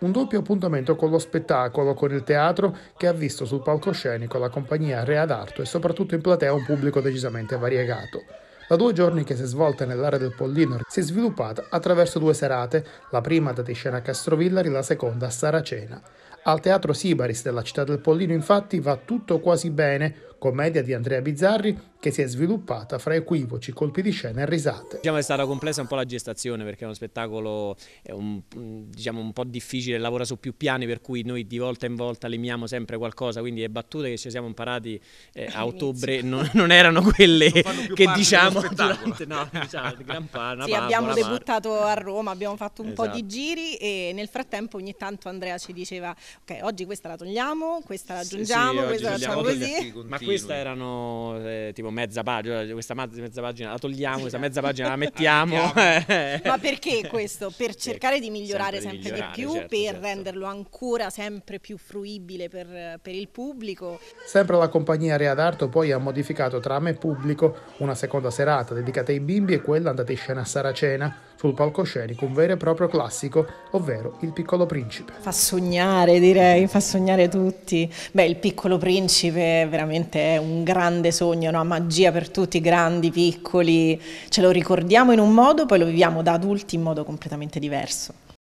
Un doppio appuntamento con lo spettacolo, con il teatro, che ha visto sul palcoscenico la compagnia Rea d'Arto e soprattutto in platea un pubblico decisamente variegato. La due giorni che si è svolta nell'area del Pollino si è sviluppata attraverso due serate, la prima da in a Castrovillari, la seconda a Saracena. Al teatro Sibaris della città del Pollino infatti va tutto quasi bene, commedia di Andrea Bizzarri che si è sviluppata fra equivoci, colpi di scena e risate. Diciamo è stata complessa un po' la gestazione perché è uno spettacolo è un, diciamo, un po' difficile, lavora su più piani per cui noi di volta in volta limiamo sempre qualcosa, quindi le battute che ci siamo imparati eh, a ottobre non, non, erano quelle non che diciamo durante no, diciamo, gran parte. Sì, abbiamo debuttato a Roma, abbiamo fatto un esatto. po' di esatto. giri e nel frattempo ogni tanto Andrea ci diceva ok oggi questa la togliamo, questa la aggiungiamo, sì, sì, questa la facciamo così. Ma questa lui. erano eh, tipo mezza pagina, cioè, cioè, questa mezza pagina la togliamo, questa mezza pagina la mettiamo. Ma perché questo? Per cercare di migliorare sempre, sempre di, migliorare, di, più, certo, per certo. renderlo ancora sempre più fruibile per, per il pubblico. Sempre la compagnia Rea d'Arto poi ha modificato trama e pubblico una seconda serata dedicata ai bimbi e quella andata in scena a Saracena, sul palcoscenico un vero e proprio classico, ovvero Il piccolo principe. Fa sognare direi, fa sognare tutti. Beh, Il piccolo principe veramente che è un grande sogno, una magia per tutti, grandi, piccoli, ce lo ricordiamo in un modo, poi lo viviamo da adulti in modo completamente diverso.